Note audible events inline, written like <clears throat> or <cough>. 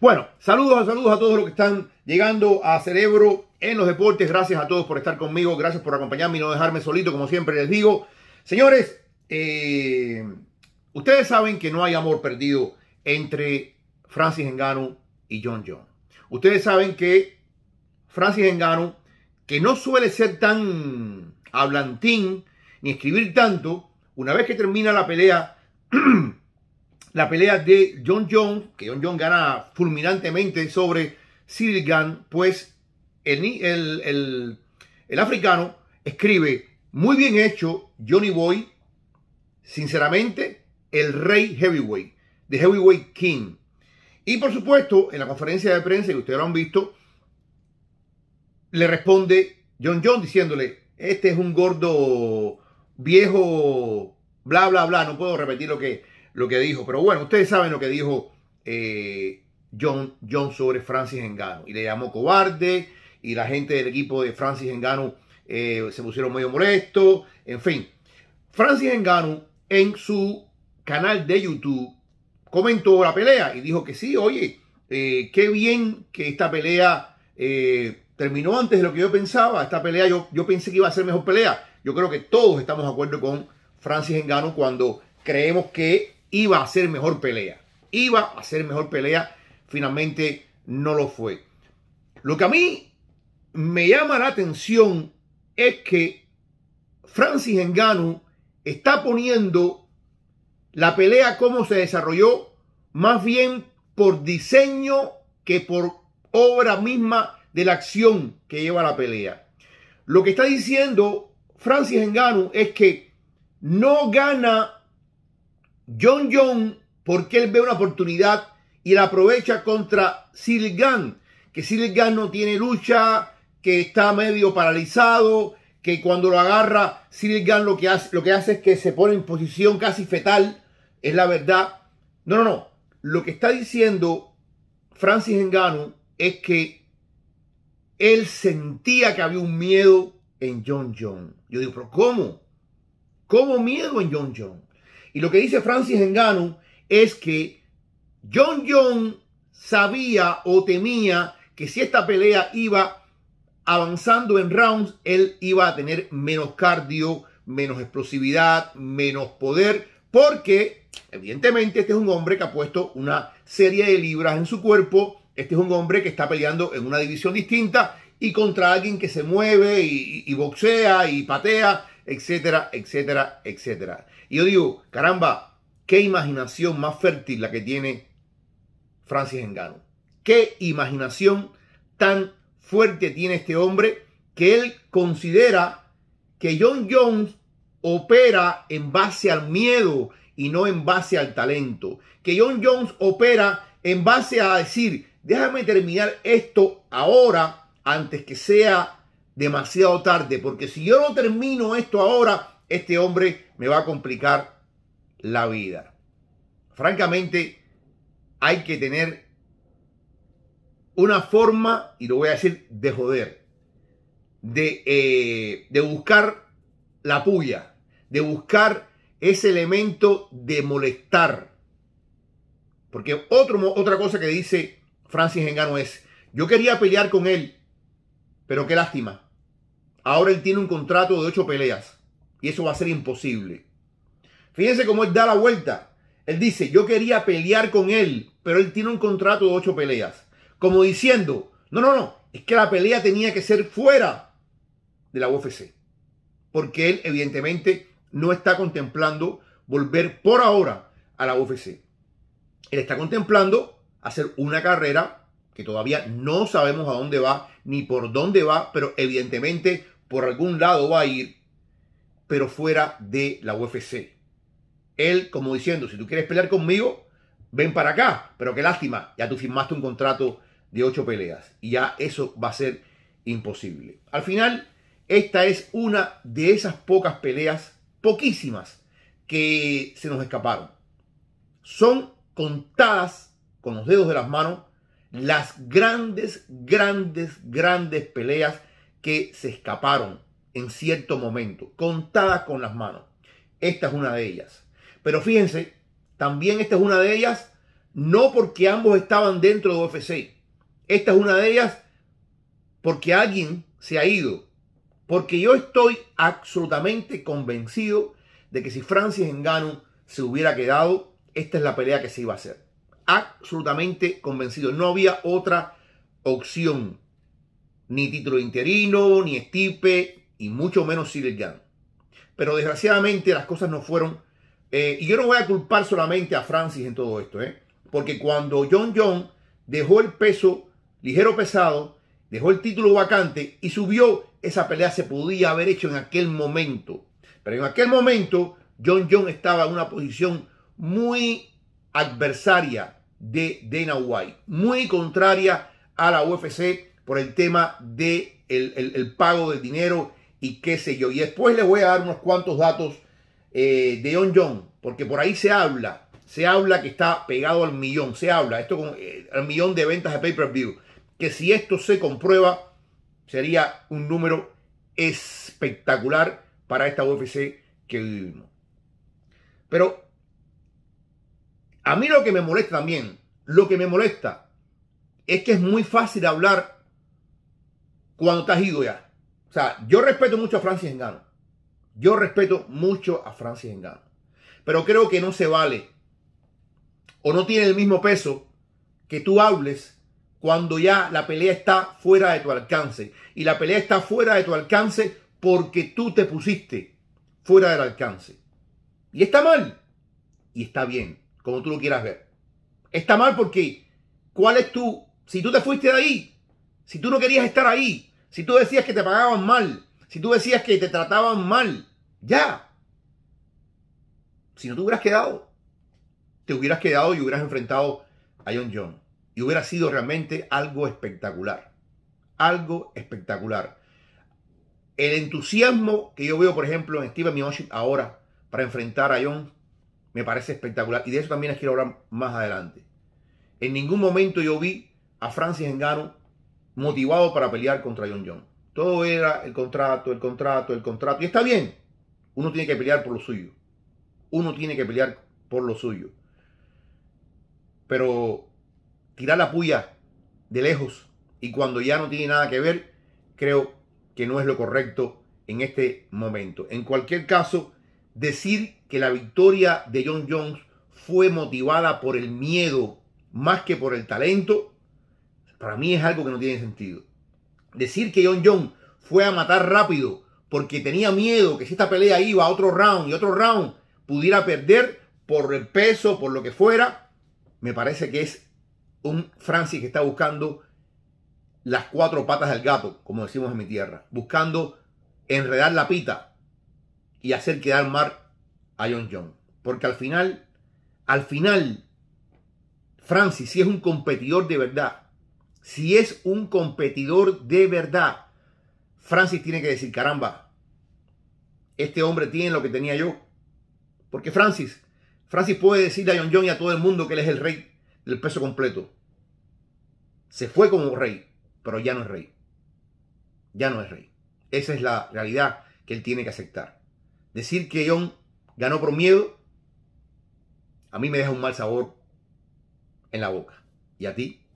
Bueno, saludos, saludos a todos los que están llegando a Cerebro en los deportes. Gracias a todos por estar conmigo, gracias por acompañarme y no dejarme solito, como siempre les digo. Señores, eh, ustedes saben que no hay amor perdido entre Francis Engano y John John. Ustedes saben que Francis Engano, que no suele ser tan hablantín ni escribir tanto, una vez que termina la pelea <clears throat> la pelea de John John que John John gana fulminantemente sobre Silicon, pues el, el, el, africano escribe, muy bien hecho Johnny Boy, sinceramente, el rey heavyweight, de heavyweight king. Y por supuesto, en la conferencia de prensa que ustedes han visto, le responde John John diciéndole, este es un gordo viejo, bla, bla, bla, no puedo repetir lo que es lo que dijo. Pero bueno, ustedes saben lo que dijo eh, John, John sobre Francis Engano. Y le llamó cobarde. Y la gente del equipo de Francis Engano eh, se pusieron medio molesto En fin, Francis Engano en su canal de YouTube comentó la pelea y dijo que sí, oye, eh, qué bien que esta pelea terminó antes de lo que yo pensaba. Esta pelea yo, yo pensé que iba a ser mejor pelea. Yo creo que todos estamos de acuerdo con Francis Engano cuando creemos que iba a ser mejor pelea. Iba a ser mejor pelea. Finalmente no lo fue. Lo que a mí me llama la atención es que Francis Engano está poniendo la pelea como se desarrolló más bien por diseño que por obra misma de la acción que lleva la pelea. Lo que está diciendo Francis Engano es que no gana John John, porque él ve una oportunidad y la aprovecha contra Silgan, que Silgan no tiene lucha, que está medio paralizado, que cuando lo agarra, Silgan lo que hace, lo que hace es que se pone en posición casi fetal, es la verdad. No, no, no. Lo que está diciendo Francis Engano es que él sentía que había un miedo en John John. Yo digo, pero ¿cómo? ¿Cómo miedo en John John? Y lo que dice Francis Engano es que John John sabía o temía que si esta pelea iba avanzando en rounds, él iba a tener menos cardio, menos explosividad, menos poder, porque evidentemente este es un hombre que ha puesto una serie de libras en su cuerpo, este es un hombre que está peleando en una división distinta y contra alguien que se mueve y, y boxea y patea etcétera, etcétera, etcétera. Y yo digo, caramba, qué imaginación más fértil la que tiene Francis Engano. Qué imaginación tan fuerte tiene este hombre que él considera que John Jones opera en base al miedo y no en base al talento. Que John Jones opera en base a decir, déjame terminar esto ahora antes que sea demasiado tarde, porque si yo no termino esto ahora, este hombre me va a complicar la vida. Francamente, hay que tener una forma, y lo voy a decir, de joder, de, eh, buscar la puya, de buscar ese elemento de molestar. Porque otra cosa que dice Francis Engano es, yo quería pelear con él, pero qué lástima, Ahora él tiene un contrato de ocho peleas y eso va a ser imposible. Fíjense cómo él da la vuelta. Él dice, yo quería pelear con él, pero él tiene un contrato de ocho peleas. Como diciendo, no, no, no, es que la pelea tenía que ser fuera de la UFC. Porque él evidentemente no está contemplando volver por ahora a la UFC. Él está contemplando hacer una carrera que todavía no sabemos a dónde va ni por dónde va, pero evidentemente por algún lado va a ir, pero fuera de la UFC. Él como diciendo, si tú quieres pelear conmigo, ven para acá, pero qué lástima, ya tú firmaste un contrato de ocho peleas y ya eso va a ser imposible. Al final, esta es una de esas pocas peleas, poquísimas, que se nos escaparon. Son contadas con los dedos de las manos las grandes, grandes, grandes peleas que se escaparon en cierto momento, contadas con las manos. Esta es una de ellas. Pero fíjense, también esta es una de ellas, no porque ambos estaban dentro de UFC. Esta es una de ellas porque alguien se ha ido. Porque yo estoy absolutamente convencido de que si Francis Engano se hubiera quedado, esta es la pelea que se iba a hacer absolutamente convencido. No había otra opción. Ni título interino, ni estipe, y mucho menos Silgan. Pero desgraciadamente las cosas no fueron. Eh, y yo no voy a culpar solamente a Francis en todo esto, eh, porque cuando John John dejó el peso ligero pesado, dejó el título vacante y subió, esa pelea se podía haber hecho en aquel momento. Pero en aquel momento John John estaba en una posición muy adversaria de Dana muy contraria a la UFC por el tema de el, pago de dinero y qué sé yo. Y después les voy a dar unos cuantos datos eh, de John porque por ahí se habla, se habla que está pegado al millón, se habla, esto con, el eh, millón de ventas de pay-per-view, que si esto se comprueba, sería un número espectacular para esta UFC que vivimos. Pero a mí lo que me molesta también, lo que me molesta, es que es muy fácil hablar cuando has ido ya. O sea, yo respeto mucho a Francis Engano. Yo respeto mucho a Francis Engano. Pero creo que no se vale o no tiene el mismo peso que tú hables cuando ya la pelea está fuera de tu alcance. Y la pelea está fuera de tu alcance porque tú te pusiste fuera del alcance. Y está mal. Y está bien como tú lo quieras ver. Está mal porque, ¿cuál es tu? Si tú te fuiste de ahí, si tú no querías estar ahí, si tú decías que te pagaban mal, si tú decías que te trataban mal, ya. Si no te hubieras quedado, te hubieras quedado y hubieras enfrentado a John John. Y hubiera sido realmente algo espectacular. Algo espectacular. El entusiasmo que yo veo, por ejemplo, en Steven Miocic ahora para enfrentar a John me parece espectacular. Y de eso también les quiero hablar más adelante. En ningún momento yo vi a Francis Engano motivado para pelear contra John John. Todo era el contrato, el contrato, el contrato. Y está bien. Uno tiene que pelear por lo suyo. Uno tiene que pelear por lo suyo. Pero tirar la puya de lejos y cuando ya no tiene nada que ver, creo que no es lo correcto en este momento. En cualquier caso, decir que la victoria de John Jones fue motivada por el miedo más que por el talento, para mí es algo que no tiene sentido. Decir que John Jones fue a matar rápido porque tenía miedo que si esta pelea iba a otro round y otro round pudiera perder por el peso, por lo que fuera, me parece que es un Francis que está buscando las cuatro patas del gato, como decimos en mi tierra, buscando enredar la pita y hacer quedar mal a John. Porque al final, al final, Francis, si es un competidor de verdad, si es un competidor de verdad, Francis tiene que decir, caramba, este hombre tiene lo que tenía yo. Porque Francis, Francis puede decir a John John y a todo el mundo que él es el rey del peso completo. Se fue como rey, pero ya no es rey. Ya no es rey. Esa es la realidad que él tiene que aceptar. Decir que John ganó por miedo, a mí me deja un mal sabor en la boca. ¿Y a ti?